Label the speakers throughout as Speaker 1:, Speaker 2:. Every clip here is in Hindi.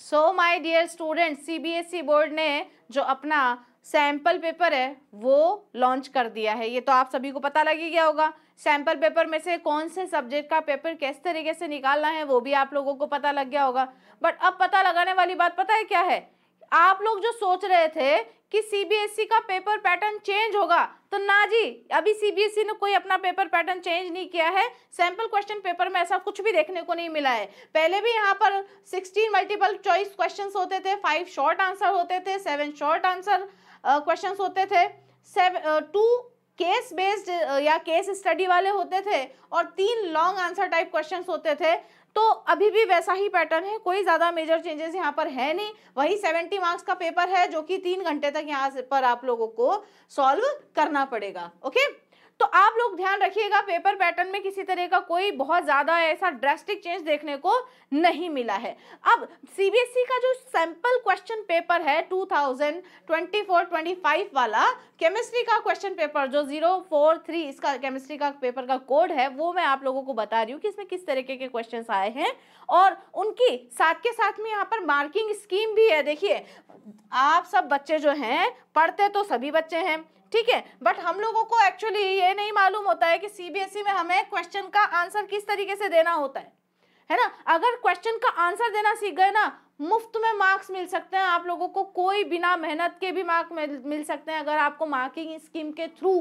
Speaker 1: So my dear student CBSE board ने जो अपना सैम्पल पेपर है वो लॉन्च कर दिया है ये तो आप सभी को पता लग ही गया होगा सैम्पल पेपर में से कौन से सब्जेक्ट का पेपर किस तरीके से निकालना है वो भी आप लोगों को पता लग गया होगा बट अब पता लगाने वाली बात पता है क्या है आप लोग जो सोच रहे थे कि सीबीएसई e का पेपर पैटर्न चेंज होगा तो ना जी अभी सीबीएसई e ने कोई अपना पेपर पैटर्न चेंज नहीं किया है सैंपल क्वेश्चन पेपर में ऐसा कुछ भी देखने को नहीं मिला है पहले भी यहाँ पर 16 मल्टीपल चॉइस क्वेश्चंस होते थे फाइव शॉर्ट आंसर होते थे सेवन शॉर्ट आंसर क्वेश्चन होते थे टू केस बेस्ड या केस स्टडी वाले होते थे और तीन लॉन्ग आंसर टाइप क्वेश्चंस होते थे तो अभी भी वैसा ही पैटर्न है कोई ज़्यादा मेजर चेंजेस यहाँ पर है नहीं वही सेवेंटी मार्क्स का पेपर है जो कि तीन घंटे तक यहाँ पर आप लोगों को सॉल्व करना पड़ेगा ओके तो आप लोग ध्यान रखिएगा पेपर पैटर्न में किसी तरह का कोई बहुत ज़्यादा ऐसा ड्रेस्टिक चेंज देखने को नहीं मिला है अब सीबीएसई e का जो सैंपल क्वेश्चन पेपर है 2024-25 वाला केमिस्ट्री का क्वेश्चन पेपर जो 043 इसका केमिस्ट्री का पेपर का कोड है वो मैं आप लोगों को बता रही हूँ कि इसमें किस तरीके के क्वेश्चन आए हैं और उनकी साथ के साथ में यहाँ पर मार्किंग स्कीम भी है देखिए आप सब बच्चे जो हैं पढ़ते तो सभी बच्चे हैं ठीक है बट हम लोगों को एक्चुअली ये नहीं मालूम होता है कि सीबीएसई e में हमें क्वेश्चन का आंसर किस तरीके से देना होता है है ना अगर क्वेश्चन का आंसर देना सीख गए ना मुफ्त में मार्क्स मिल सकते हैं आप लोगों को कोई बिना मेहनत के भी मार्क मिल सकते हैं अगर आपको मार्किंग स्कीम के थ्रू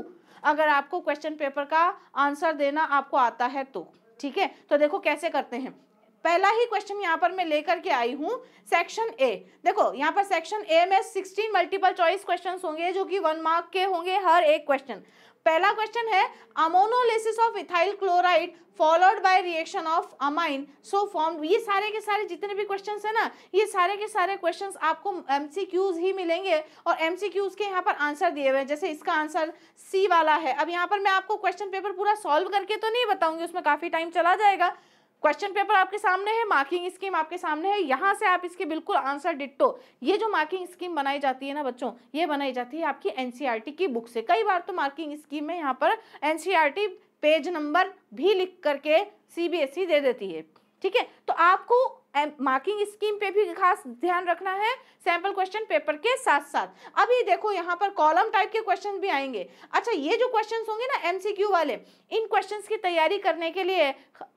Speaker 1: अगर आपको क्वेश्चन पेपर का आंसर देना आपको आता है तो ठीक है तो देखो कैसे करते हैं पहला ही क्वेश्चन यहाँ पर मैं लेकर के आई हूँ सेक्शन ए देखो यहाँ पर सेक्शन ए में सिक्सटीन मल्टीपल चॉइस क्वेश्चन होंगे जो कि वन मार्क के होंगे हर एक क्वेश्चन पहला क्वेश्चन है ammonolysis of ethyl chloride followed by reaction of amine so form ये सारे के सारे जितने भी क्वेश्चन है ना ये सारे के सारे क्वेश्चन आपको एमसीक्यूज ही मिलेंगे और एमसीक्यूज के यहाँ पर आंसर दिए हुए हैं जैसे इसका आंसर सी वाला है अब यहाँ पर मैं आपको क्वेश्चन पेपर पूरा सॉल्व करके तो नहीं बताऊंगी उसमें काफ़ी टाइम चला जाएगा क्वेश्चन पेपर आपके सामने है मार्किंग स्कीम आपके सामने है यहाँ से आप इसके बिल्कुल आंसर डिट्टो ये जो मार्किंग स्कीम बनाई जाती है ना बच्चों ये बनाई जाती है आपकी एनसीईआरटी e की बुक से कई बार तो मार्किंग स्कीम में यहाँ पर एनसीईआरटी पेज नंबर भी लिख करके सीबीएसई e दे देती है ठीक है तो आपको मार्किंग स्कीम पे भी खास ध्यान रखना है सैंपल क्वेश्चन पेपर के साथ साथ अभी देखो यहाँ पर कॉलम टाइप के क्वेश्चन भी आएंगे अच्छा ये जो क्वेश्चन होंगे ना एमसीक्यू वाले इन क्वेश्चन की तैयारी करने के लिए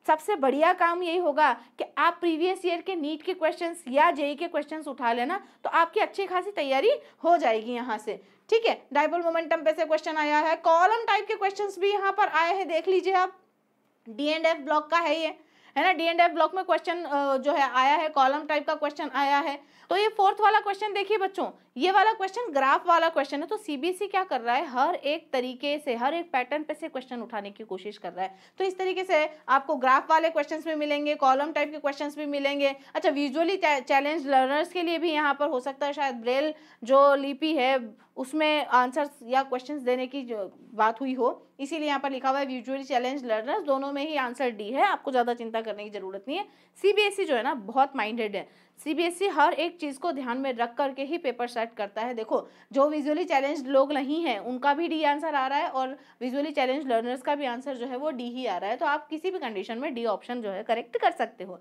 Speaker 1: सबसे बढ़िया काम यही होगा कि आप प्रीवियस ईयर के नीट के क्वेश्चन या जेई e e के क्वेश्चन उठा लेना तो आपकी अच्छी खासी तैयारी हो जाएगी यहाँ से ठीक है डायबल मोमेंटम पे से क्वेश्चन आया है कॉलम टाइप के क्वेश्चन भी यहाँ पर आए हैं देख लीजिए आप डी एंड एफ ब्लॉक का है ये है ना डी एंड एफ ब्लॉक में क्वेश्चन जो है आया है कॉलम टाइप का क्वेश्चन आया है तो ये फोर्थ वाला क्वेश्चन देखिए बच्चों ये वाला क्वेश्चन ग्राफ वाला क्वेश्चन है तो सीबीएसई क्या कर रहा है हर एक तरीके से हर एक पैटर्न पे से क्वेश्चन उठाने की कोशिश कर रहा है तो इस तरीके से आपको ग्राफ वाले क्वेश्चन भी मिलेंगे कॉलम टाइप के क्वेश्चन भी मिलेंगे अच्छा विजुअली चैलेंज लर्नर्स के लिए भी यहाँ पर हो सकता है शायद ब्रेल जो लिपि है उसमें आंसर्स या क्वेश्चन देने की बात हुई हो इसीलिए यहाँ पर लिखा हुआ है विजुअली चैलेंज लर्नर्स दोनों में ही आंसर डी है आपको ज़्यादा चिंता करने की ज़रूरत नहीं है सीबीएसई e जो है ना बहुत माइंडेड है सीबीएसई e हर एक चीज़ को ध्यान में रख करके ही पेपर सेट करता है देखो जो विजुअली चैलेंज लोग नहीं हैं उनका भी डी आंसर आ रहा है और विजुअली चैलेंज लर्नर्स का भी आंसर जो है वो डी ही आ रहा है तो आप किसी भी कंडीशन में डी ऑप्शन जो है करेक्ट कर सकते हो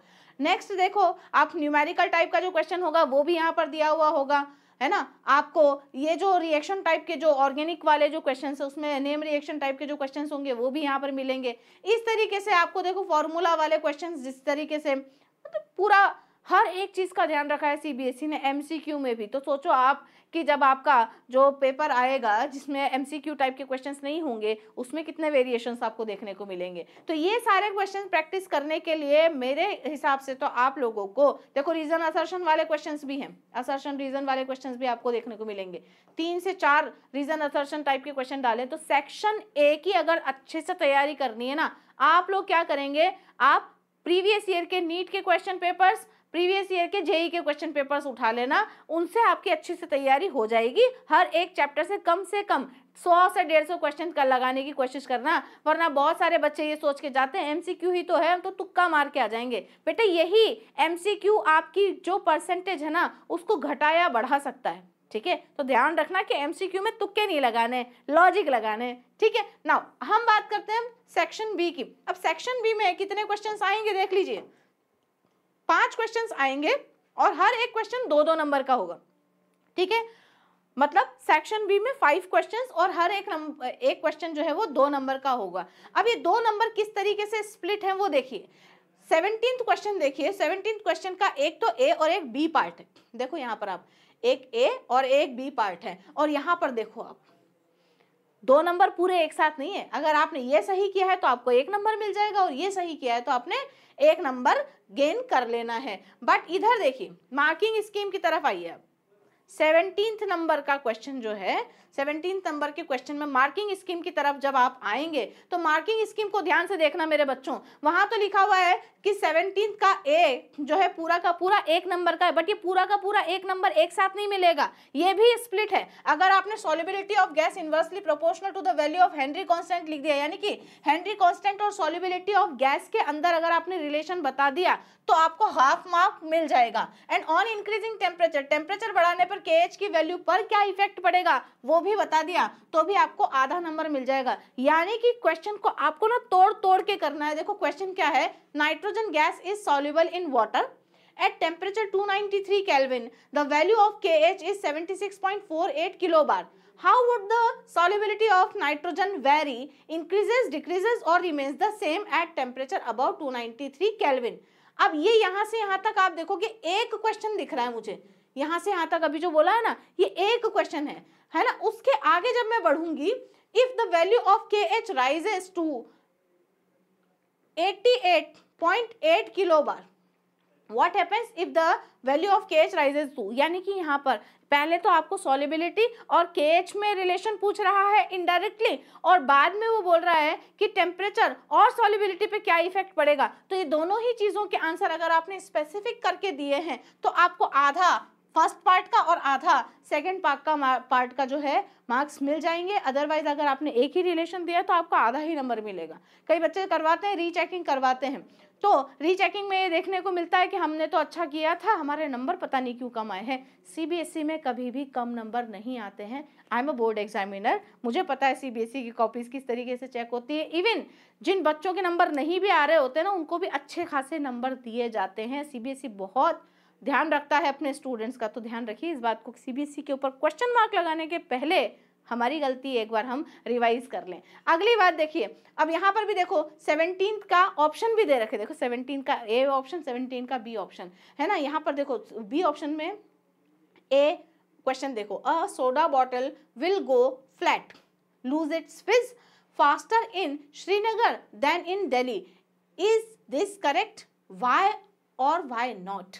Speaker 1: नेक्स्ट देखो आप न्यूमेरिकल टाइप का जो क्वेश्चन होगा वो भी यहाँ पर दिया हुआ होगा है ना आपको ये जो रिएक्शन टाइप के जो ऑर्गेनिक वाले जो क्वेश्चन है उसमें नेम रिएक्शन टाइप के जो क्वेश्चन होंगे वो भी यहाँ पर मिलेंगे इस तरीके से आपको देखो फॉर्मूला वाले क्वेश्चन जिस तरीके से मतलब पूरा हर एक चीज़ का ध्यान रखा है सीबीएसई e ने एमसीक्यू में भी तो सोचो आप कि जब आपका जो पेपर आएगा जिसमें एम टाइप के क्वेश्चन नहीं होंगे उसमें कितने वेरिएशन आपको देखने को मिलेंगे तो ये सारे क्वेश्चन प्रैक्टिस करने के लिए मेरे हिसाब से तो आप लोगों को देखो रीजन असर्शन वाले क्वेश्चन भी हैं असर्शन रीजन वाले क्वेश्चन भी आपको देखने को मिलेंगे तीन से चार रीजन असर्शन टाइप के क्वेश्चन डाले तो सेक्शन ए की अगर अच्छे से तैयारी करनी है ना आप लोग क्या करेंगे आप प्रीवियस ईयर के नीट के क्वेश्चन पेपर्स प्रीवियस ईयर के जेई के क्वेश्चन पेपर्स उठा लेना उनसे आपकी अच्छी से तैयारी हो जाएगी हर एक चैप्टर से कम से कम सौ से डेढ़ सौ क्वेश्चन कर लगाने की कोशिश करना वरना बहुत सारे बच्चे ये सोच के जाते हैं एमसीक्यू ही तो है हम तो तुक्का मार के आ जाएंगे बेटे यही एमसीक्यू आपकी जो परसेंटेज है ना उसको घटाया बढ़ा सकता है ठीक है तो ध्यान रखना कि एमसीक्यू में तुक्के नहीं लगाने लॉजिक लगाने ठीक है ना हम बात करते हैं सेक्शन बी की अब सेक्शन बी में कितने क्वेश्चन आएंगे देख लीजिए पांच क्वेश्चन आएंगे और हर एक क्वेश्चन दो दो नंबर का होगा ठीक है मतलब सेक्शन बी में फाइव क्वेश्चंस और हर एक नंबर एक क्वेश्चन जो है वो दो नंबर का होगा अब ये दो नंबर किस तरीके से स्प्लिट है वो देखिए सेवनटीन क्वेश्चन देखिए सेवनटीन क्वेश्चन का एक तो ए और एक बी पार्ट है देखो यहाँ पर आप एक ए और एक बी पार्ट है और यहाँ पर देखो आप दो नंबर पूरे एक साथ नहीं है अगर आपने ये सही किया है तो आपको एक नंबर मिल जाएगा और ये सही किया है तो आपने एक नंबर गेन कर लेना है बट इधर देखिए मार्किंग स्कीम की तरफ आइए अब सेवनटीन्थ नंबर का क्वेश्चन जो है सेवनटीन नंबर के क्वेश्चन में मार्किंग स्कीम की तरफ जब आप आएंगे तो मार्किंग स्कीम को ध्यान से देखना मेरे बच्चों वहां तो लिखा हुआ है कि सेवनटीन का ए जो है पूरा का पूरा एक नंबर का है बट ये पूरा का पूरा एक नंबर एक साथ नहीं मिलेगा ये भी स्प्लिट है अगर आपने solubility of gas inversely proportional to the value of Henry constant लिख दिया यानी कि हेनरी कॉन्स्टेंट और सोलिबिलिटी ऑफ गैस के अंदर अगर आपने रिलेशन बता दिया तो आपको हाफ मार्क मिल जाएगा and on increasing temperature temperature बढ़ाने पर के की वैल्यू पर क्या इफेक्ट पड़ेगा वो भी बता दिया तो भी आपको आधा नंबर मिल जाएगा यानी कि क्वेश्चन को आपको ना तोड़ तोड़ के करना है देखो क्वेश्चन क्या है nitrogen gas is soluble in water at temperature 293 Kelvin, the value of KH is 76.48 kilobar. How would the solubility of nitrogen vary? Increases, decreases or remains the same at temperature above 293 Kelvin? अब ये यहाँ से यहाँ तक आप देखोगे एक क्वेश्चन दिख रहा है मुझे यहाँ से यहाँ तक अभी जो बोला है ना ये एक क्वेश्चन है है ना उसके आगे जब मैं बढ़ूंगी if the value of K H rises to eight point eight kilo bar what happens if the value of K H rises to यानी कि यहाँ पर पहले तो आपको सॉलिबिलिटी और के एच में रिलेशन पूछ रहा है इनडायरेक्टली और बाद में वो बोल रहा है कि टेम्परेचर और सॉलिबिलिटी पे क्या इफेक्ट पड़ेगा तो ये दोनों ही चीज़ों के आंसर अगर आपने स्पेसिफिक करके दिए हैं तो आपको आधा फर्स्ट पार्ट का और आधा सेकंड पार्ट का पार्ट का जो है मार्क्स मिल जाएंगे अदरवाइज अगर आपने एक ही रिलेशन दिया तो आपको आधा ही नंबर मिलेगा कई बच्चे करवाते हैं रीचेकिंग करवाते हैं तो रीचेकिंग में ये देखने को मिलता है कि हमने तो अच्छा किया था हमारे नंबर पता नहीं क्यों कम आए हैं सीबीएसई e में कभी भी कम नंबर नहीं आते हैं I am a board examiner मुझे पता है सीबीएसई e की कॉपीज़ किस तरीके से चेक होती है इवन जिन बच्चों के नंबर नहीं भी आ रहे होते हैं ना उनको भी अच्छे खासे नंबर दिए जाते हैं सी e बहुत ध्यान रखता है अपने स्टूडेंट्स का तो ध्यान रखिए इस बात को सीबीएसई e के ऊपर क्वेश्चन मार्क लगाने के पहले हमारी गलती एक बार हम रिवाइज कर लें अगली बात देखिए अब यहाँ पर भी देखो सेवनटीन का ऑप्शन भी दे रखे देखो सेवनटीन का ए ऑप्शन सेवनटीन का बी ऑप्शन है ना यहाँ पर देखो बी ऑप्शन में ए क्वेश्चन देखो a soda bottle will go flat lose its fizz faster in Srinagar than in Delhi is this correct why और वाई नॉट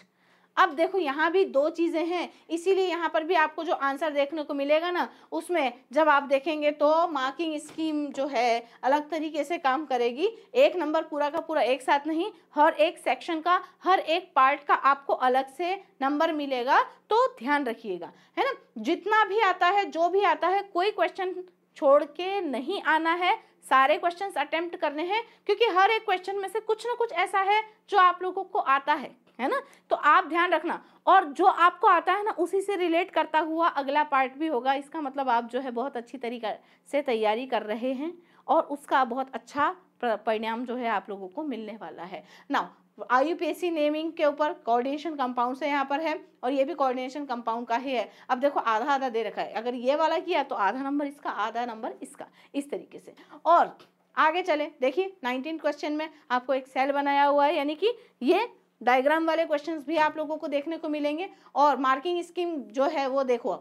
Speaker 1: अब देखो यहाँ भी दो चीज़ें हैं इसीलिए यहाँ पर भी आपको जो आंसर देखने को मिलेगा ना उसमें जब आप देखेंगे तो मार्किंग स्कीम जो है अलग तरीके से काम करेगी एक नंबर पूरा का पूरा एक साथ नहीं हर एक सेक्शन का हर एक पार्ट का आपको अलग से नंबर मिलेगा तो ध्यान रखिएगा है ना जितना भी आता है जो भी आता है कोई क्वेश्चन छोड़ के नहीं आना है सारे क्वेश्चंस अटेम्प्ट करने हैं क्योंकि हर एक क्वेश्चन में से कुछ ना कुछ ऐसा है जो आप लोगों को आता है है ना तो आप ध्यान रखना और जो आपको आता है ना उसी से रिलेट करता हुआ अगला पार्ट भी होगा इसका मतलब आप जो है बहुत अच्छी तरीके से तैयारी कर रहे हैं और उसका बहुत अच्छा परिणाम जो है आप लोगों को मिलने वाला है नाउ आईयूपीएससी नेमिंग के ऊपर कोऑर्डिनेशन कंपाउंड से यहाँ पर है और ये भी कोऑर्डिनेशन कंपाउंड का ही है अब देखो आधा आधा दे रखा है अगर ये वाला किया तो आधा नंबर इसका आधा नंबर इसका इस तरीके से और आगे चले देखिए 19 क्वेश्चन में आपको एक सेल बनाया हुआ है यानी कि ये डायग्राम वाले क्वेश्चन भी आप लोगों को देखने को मिलेंगे और मार्किंग स्कीम जो है वो देखो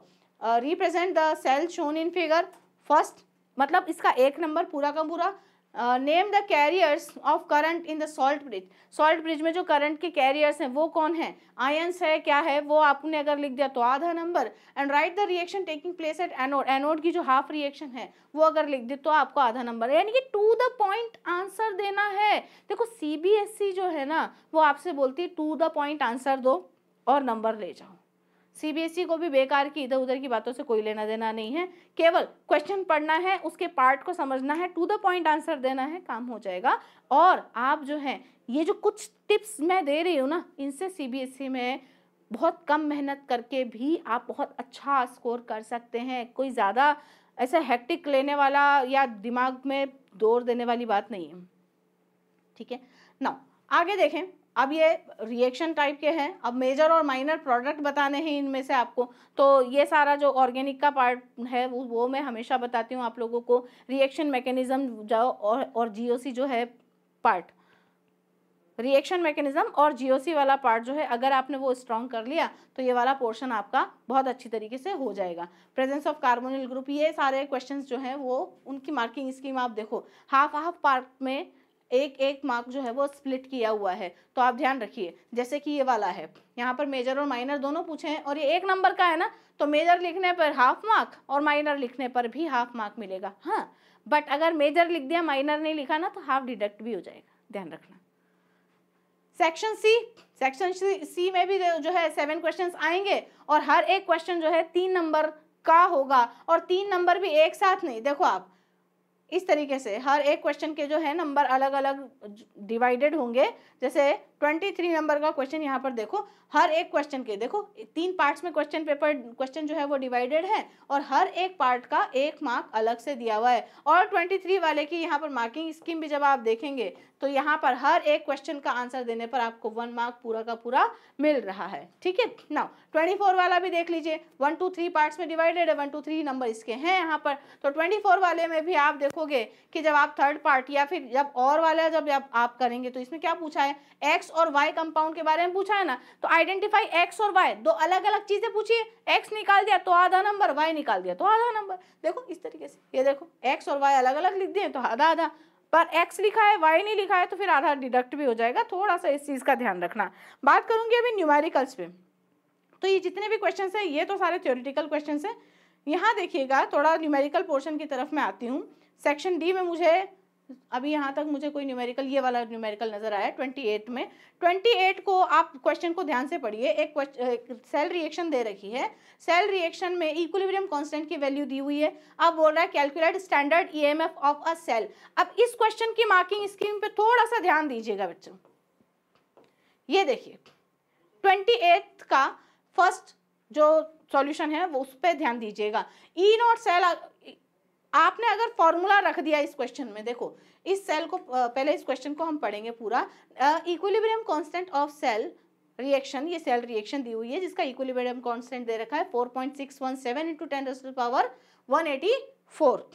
Speaker 1: represent the cell shown in figure first मतलब इसका एक नंबर पूरा का पूरा name the carriers of current in the salt bridge salt bridge में जो करंट के कैरियर्स हैं वो कौन है आयंस है क्या है वो आपने अगर लिख दिया तो आधा number and write the reaction taking place at anode anode की जो हाफ रिएक्शन है वो अगर लिख दे तो आपको आधा नंबर यानी कि टू द पॉइंट आंसर देना है देखो सी e जो है ना वो आपसे बोलती है टू द पॉइंट आंसर दो और नंबर ले जाओ सीबीएसई e को भी बेकार की इधर उधर की बातों से कोई लेना देना नहीं है केवल क्वेश्चन पढ़ना है उसके पार्ट को समझना है टू द पॉइंट आंसर देना है काम हो जाएगा और आप जो है ये जो कुछ टिप्स मैं दे रही हूँ ना इनसे सीबीएसई e में बहुत कम मेहनत करके भी आप बहुत अच्छा स्कोर कर सकते हैं कोई ज़्यादा ऐसा हैक्टिक लेने वाला या दिमाग में दौड़ देने वाली बात नहीं है ठीक है ना आगे देखें अब ये रिएक्शन टाइप के हैं अब मेजर और माइनर प्रोडक्ट बताने हैं इनमें से आपको तो ये सारा जो ऑर्गेनिक का पार्ट है वो वो मैं हमेशा बताती हूँ आप लोगों को रिएक्शन मैकेनिज्म जाओ और और जीओसी जो है पार्ट रिएक्शन मैकेनिज्म और जीओसी वाला पार्ट जो है अगर आपने वो स्ट्रॉन्ग कर लिया तो ये वाला पोर्शन आपका बहुत अच्छी तरीके से हो जाएगा प्रेजेंस ऑफ कार्बोनिल ग्रुप ये सारे क्वेश्चंस जो हैं वो उनकी मार्किंग स्कीम आप देखो हाफ हाफ पार्ट में एक एक मार्क जो है वो स्प्लिट किया हुआ है तो आप ध्यान रखिए जैसे कि ये वाला है यहाँ पर मेजर और माइनर दोनों पूछे हैं और ये एक नंबर का है ना तो मेजर लिखने पर हाफ मार्क और माइनर लिखने पर भी हाफ मार्क मिलेगा हाँ बट अगर मेजर लिख दिया माइनर नहीं लिखा ना तो हाफ डिडक्ट भी हो जाएगा ध्यान रखना सेक्शन सी सेक्शन सी में भी जो है सेवन क्वेश्चन आएंगे और हर एक क्वेश्चन जो है तीन नंबर का होगा और तीन नंबर भी एक साथ नहीं देखो आप इस तरीके से हर एक क्वेश्चन के जो है नंबर अलग अलग डिवाइडेड होंगे जैसे ट्वेंटी थ्री नंबर का क्वेश्चन यहाँ पर देखो हर एक क्वेश्चन के देखो तीन पार्ट्स में क्वेश्चन पेपर क्वेश्चन जो है वो डिवाइडेड है और हर एक पार्ट का एक मार्क अलग से दिया हुआ है और ट्वेंटी थ्री वाले की यहाँ पर मार्किंग स्कीम भी जब आप देखेंगे तो यहाँ पर हर एक क्वेश्चन का आंसर देने पर आपको वन मार्क पूरा का पूरा मिल रहा है ठीक है ना ट्वेंटी फोर वाला भी देख लीजिए वन टू थ्री पार्ट्स में डिवाइडेड है वन टू थ्री नंबर इसके हैं यहाँ पर तो ट्वेंटी फोर वाले में भी आप देखोगे कि जब आप थर्ड पार्ट या फिर जब और वाला जब आप, आप करेंगे तो इसमें क्या पूछा है एक्स और वाई कंपाउंड के बारे में पूछा है ना तो आइडेंटिफाई एक्स और वाई दो अलग अलग चीजें पूछिए एक्स निकाल दिया तो आधा नंबर वाई निकाल दिया तो आधा नंबर देखो इस तरीके से ये देखो एक्स और वाई अलग अलग लिख दिए तो आधा आधा पर x लिखा है y नहीं लिखा है तो फिर आधा डिडक्ट भी हो जाएगा थोड़ा सा इस चीज़ का ध्यान रखना बात करूंगी अभी न्यूमेरिकल्स पे तो ये जितने भी क्वेश्चन हैं ये तो सारे थियोरिटिकल क्वेश्चन हैं यहाँ देखिएगा थोड़ा न्यूमेरिकल पोर्शन की तरफ मैं आती हूँ सेक्शन डी में मुझे अभी यहाँ तक मुझे कोई न्यूमेरिकल ये वाला न्यूमेरिकल नज़र आया ट्वेंटी एट में ट्वेंटी एट को आप क्वेश्चन को ध्यान से पढ़िए एक सेल रिएक्शन दे रखी है सेल रिएक्शन में इक्विलिब्रियम कांस्टेंट की वैल्यू दी हुई है अब बोल रहा है calculate standard EMF of a cell अब इस क्वेश्चन की मार्किंग स्कीम पे थोड़ा सा ध्यान दीजिएगा बच्चों ये देखिए ट्वेंटी का फर्स्ट जो सॉल्यूशन है वो उस पर ध्यान दीजिएगा ई नॉट सेल आपने अगर फॉर्मूला रख दिया इस क्वेश्चन में देखो इस सेल को पहले इस क्वेश्चन को हम पढ़ेंगे पूरा equilibrium constant of cell reaction ये सेल रिएक्शन दी हुई है जिसका इक्विलिब्रियम कांस्टेंट दे रखा है 4.617 point six one seven into ten power one four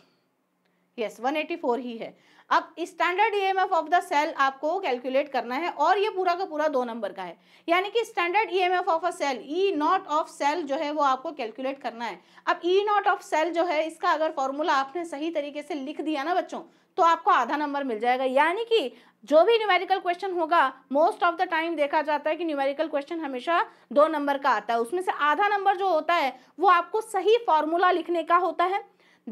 Speaker 1: yes eighty four ही है अब standard EMF of the cell आपको कैलकुलेट करना है और ये पूरा का पूरा दो नंबर का है यानी कि standard EMF of a cell E naught of cell जो है वो आपको कैलकुलेट करना है अब ई नॉट ऑफ सेल जो है इसका अगर फॉर्मूला आपने सही तरीके से लिख दिया ना बच्चों तो आपको आधा नंबर मिल जाएगा यानी कि जो भी न्यूमेरिकल क्वेश्चन होगा मोस्ट ऑफ द टाइम देखा जाता है कि न्यूमेरिकल क्वेश्चन हमेशा दो नंबर का आता है उसमें से आधा नंबर जो होता है वो आपको सही फॉर्मूला लिखने का होता है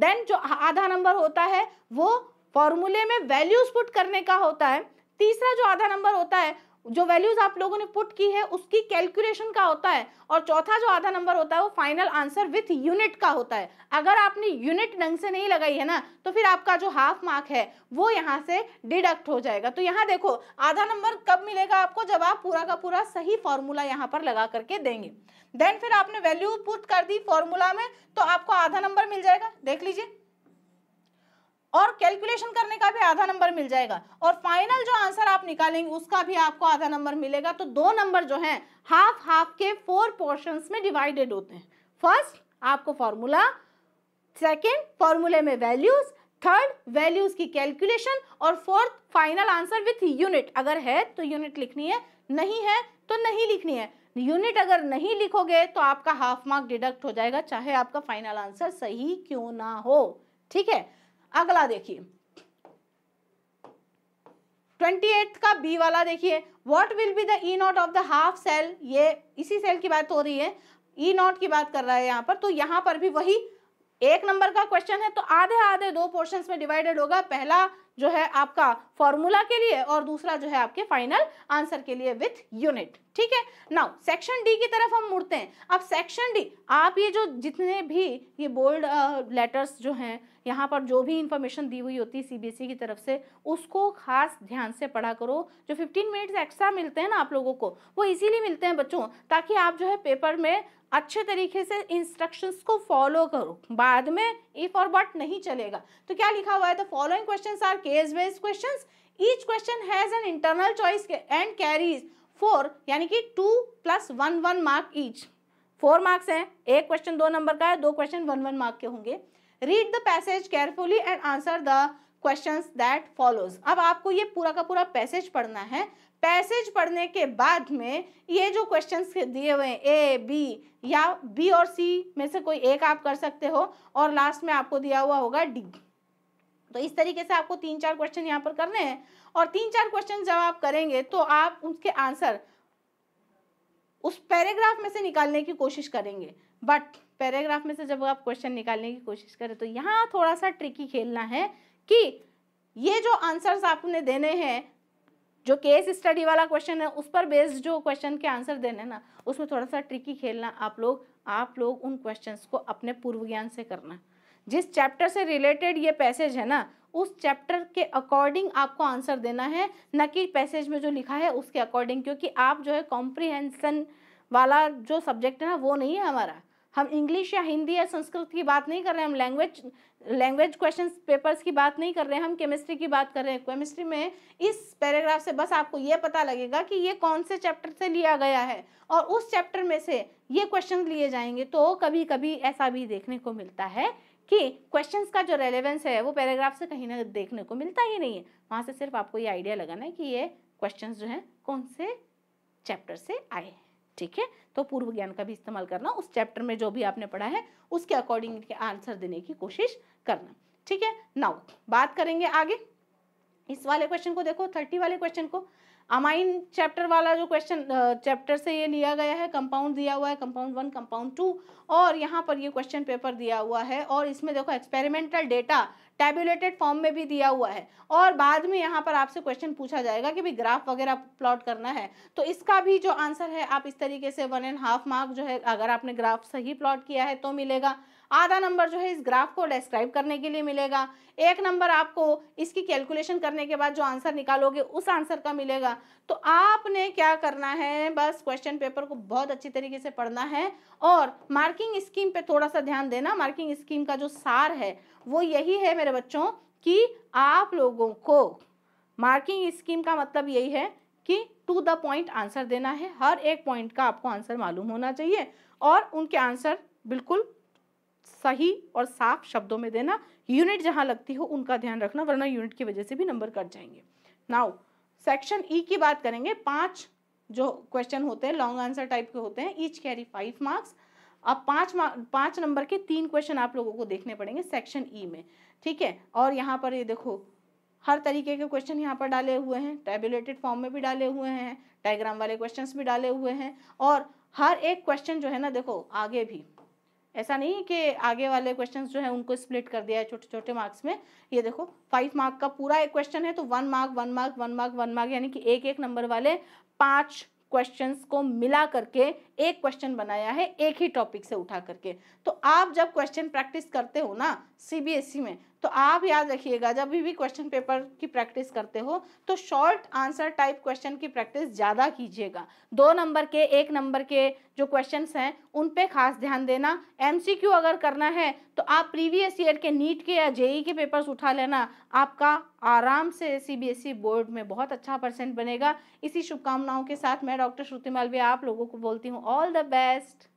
Speaker 1: देन जो आधा नंबर होता है वो फॉर्मूले में वैल्यूज पुट करने का होता है तीसरा जो आधा नंबर होता है जो वैल्यूज आप लोगों ने पुट की है उसकी कैलकुलेशन का होता है और चौथा जो आधा नंबर होता है वो फाइनल आंसर विथ यूनिट का होता है अगर आपने यूनिट ढंग से नहीं लगाई है ना तो फिर आपका जो हाफ मार्क है वो यहाँ से डिडक्ट हो जाएगा तो यहाँ देखो आधा नंबर कब मिलेगा आपको जब आप पूरा का पूरा सही फॉर्मूला यहाँ पर लगा करके देंगे देन फिर आपने वैल्यू पुट कर दी फॉर्मूला में तो आपको आधा नंबर मिल जाएगा देख लीजिए और कैलकुलेशन करने का भी आधा नंबर मिल जाएगा और फाइनल जो आंसर आप निकालेंगे उसका भी आपको आधा नंबर मिलेगा तो दो नंबर जो है हाफ हाफ के फोर पोर्शन में डिवाइडेड होते हैं फर्स्ट आपको फॉर्मूला सेकेंड फॉर्मूले में वैल्यूज थर्ड वैल्यूज की कैलकुलेशन और fourth final answer with unit अगर है तो यूनिट लिखनी है नहीं है तो नहीं लिखनी है यूनिट अगर नहीं लिखोगे तो आपका हाफ मार्क डिडक्ट हो जाएगा चाहे आपका फाइनल आंसर सही क्यों ना हो ठीक है अगला देखिए ट्वेंटी एट का बी वाला देखिए what will be the E naught of the half cell ये इसी सेल की बात हो रही है ई e नॉट की बात कर रहा है यहाँ पर तो यहाँ पर भी वही एक नंबर का क्वेश्चन है तो आधे आधे दो पोर्शन में डिवाइडेड होगा पहला जो है आपका फॉर्मूला के लिए और दूसरा जो है आपके फाइनल आंसर के लिए विथ यूनिट ठीक है नाउ सेक्शन डी की तरफ हम मुड़ते हैं अब सेक्शन डी आप ये जो जितने भी ये बोल्ड लेटर्स uh, जो हैं यहाँ पर जो भी इन्फॉर्मेशन दी हुई होती है सीबीएसई e की तरफ से उसको खास ध्यान से पढ़ा करो जो फिफ्टीन मिनट्स एक्स्ट्रा मिलते हैं ना आप लोगों को वो इजीली मिलते हैं बच्चों ताकि आप जो है पेपर में अच्छे तरीके से इंस्ट्रक्शंस को फॉलो करो बाद में इफ और बट नहीं चलेगा तो क्या लिखा हुआ है the following question are case based question each question has an internal choice and carries four यानी कि two plus one one mark each four marks हैं एक क्वेश्चन दो नंबर का है दो क्वेश्चन वन वन मार्क के होंगे read the passage carefully and answer the question that follows अब आपको ये पूरा का पूरा पैसेज पढ़ना है पैसेज पढ़ने के बाद में ये जो क्वेश्चन दिए हुए हैं ए बी या बी और सी में से कोई एक आप कर सकते हो और लास्ट में आपको दिया हुआ होगा डी तो इस तरीके से आपको तीन चार क्वेश्चन यहाँ पर करने हैं और तीन चार क्वेश्चन जब आप करेंगे तो आप उसके आंसर उस पैराग्राफ में से निकालने की कोशिश करेंगे बट पैराग्राफ में से जब आप क्वेश्चन निकालने की कोशिश करें तो यहाँ थोड़ा सा ट्रिकी खेलना है कि ये जो आंसर्स आपने देने हैं जो केस स्टडी वाला क्वेश्चन है उस पर बेस्ड जो क्वेश्चन के आंसर देने ना उसमें थोड़ा सा ट्रिकी खेलना आप लोग आप लोग उन क्वेश्चंस को अपने पूर्व ज्ञान से करना जिस चैप्टर से रिलेटेड ये पैसेज है ना उस चैप्टर के अकॉर्डिंग आपको आंसर देना है न कि पैसेज में जो लिखा है उसके अकॉर्डिंग क्योंकि आप जो है कॉम्प्रीहेंसन वाला जो सब्जेक्ट है ना वो नहीं है हमारा हम इंग्लिश या हिंदी या संस्कृत की बात नहीं कर रहे हैं हम लैंग्वेज लैंग्वेज क्वेश्चन पेपर्स की बात नहीं कर रहे हैं हम केमिस्ट्री की बात कर रहे हैं केमिस्ट्री में इस पैराग्राफ से बस आपको ये पता लगेगा कि ये कौन से चैप्टर से लिया गया है और उस चैप्टर में से ये क्वेश्चन लिए जाएंगे तो कभी कभी ऐसा भी देखने को मिलता है कि क्वेश्चंस का जो रेलेवेंस है वो पैराग्राफ से कहीं ना देखने को मिलता ही नहीं है वहाँ से सिर्फ आपको ये आइडिया लगाना है कि ये क्वेश्चंस जो हैं कौन से चैप्टर से आए ठीक है तो पूर्व ज्ञान का भी इस्तेमाल करना उस चैप्टर में जो भी आपने पढ़ा है उसके अकॉर्डिंग आंसर देने की कोशिश करना ठीक है नाउ बात करेंगे आगे इस वाले क्वेश्चन को देखो थर्टी वाले क्वेश्चन को अमाइन चैप्टर वाला जो क्वेश्चन चैप्टर से ये लिया गया है कंपाउंड दिया हुआ है कंपाउंड वन कंपाउंड टू और यहाँ पर ये क्वेश्चन पेपर दिया हुआ है और इसमें देखो एक्सपेरिमेंटल डेटा टेबुलेटेड फॉर्म में भी दिया हुआ है और बाद में यहाँ पर आपसे क्वेश्चन पूछा जाएगा कि भाई ग्राफ वगैरह प्लॉट करना है तो इसका भी जो आंसर है आप इस तरीके से वन एंड हाफ मार्क जो है अगर आपने ग्राफ सही प्लॉट किया है तो मिलेगा आधा नंबर जो है इस ग्राफ को डिस्क्राइब करने के लिए मिलेगा एक नंबर आपको इसकी कैलकुलेशन करने के बाद जो आंसर निकालोगे उस आंसर का मिलेगा तो आपने क्या करना है बस क्वेश्चन पेपर को बहुत अच्छी तरीके से पढ़ना है और मार्किंग स्कीम पे थोड़ा सा ध्यान देना मार्किंग स्कीम का जो सार है वो यही है मेरे बच्चों कि आप लोगों को मार्किंग स्कीम का मतलब यही है कि टू द पॉइंट आंसर देना है हर एक पॉइंट का आपको आंसर मालूम होना चाहिए और उनके आंसर बिल्कुल सही और साफ शब्दों में देना यूनिट जहाँ लगती हो उनका ध्यान रखना वरना यूनिट की वजह से भी नंबर कट जाएंगे नाउ सेक्शन ई की बात करेंगे पांच जो क्वेश्चन होते हैं लॉन्ग आंसर टाइप के होते हैं ईच कैरी फाइव मार्क्स अब पाँच पाँच नंबर के तीन क्वेश्चन आप लोगों को देखने पड़ेंगे सेक्शन ई e में ठीक है और यहाँ पर ये देखो हर तरीके के क्वेश्चन यहाँ पर डाले हुए हैं टेबुलेटेड फॉर्म में भी डाले हुए हैं डायग्राम वाले क्वेश्चंस भी डाले हुए हैं और हर एक क्वेश्चन जो है ना देखो आगे भी ऐसा नहीं कि आगे वाले क्वेश्चंस जो है उनको स्प्लिट कर दिया है छोटे छोटे मार्क्स में ये देखो फाइव मार्क का पूरा एक क्वेश्चन है तो one mark one mark one mark one mark यानी कि एक एक नंबर वाले पांच क्वेश्चंस को मिला करके एक क्वेश्चन बनाया है एक ही टॉपिक से उठा करके तो आप जब क्वेश्चन प्रैक्टिस करते हो ना सी e में तो आप याद रखिएगा जब भी क्वेश्चन पेपर की प्रैक्टिस करते हो तो शॉर्ट आंसर टाइप क्वेश्चन की प्रैक्टिस ज़्यादा कीजिएगा दो नंबर के एक नंबर के जो क्वेश्चन हैं उन पे खास ध्यान देना एम अगर करना है तो आप प्रीवियस ईयर के नीट के या जेई e के पेपर्स उठा लेना आपका आराम से सी बोर्ड e में बहुत अच्छा परसेंट बनेगा इसी शुभकामनाओं के साथ मैं डॉक्टर श्रुति मालवीय आप लोगों को बोलती हूँ ऑल द बेस्ट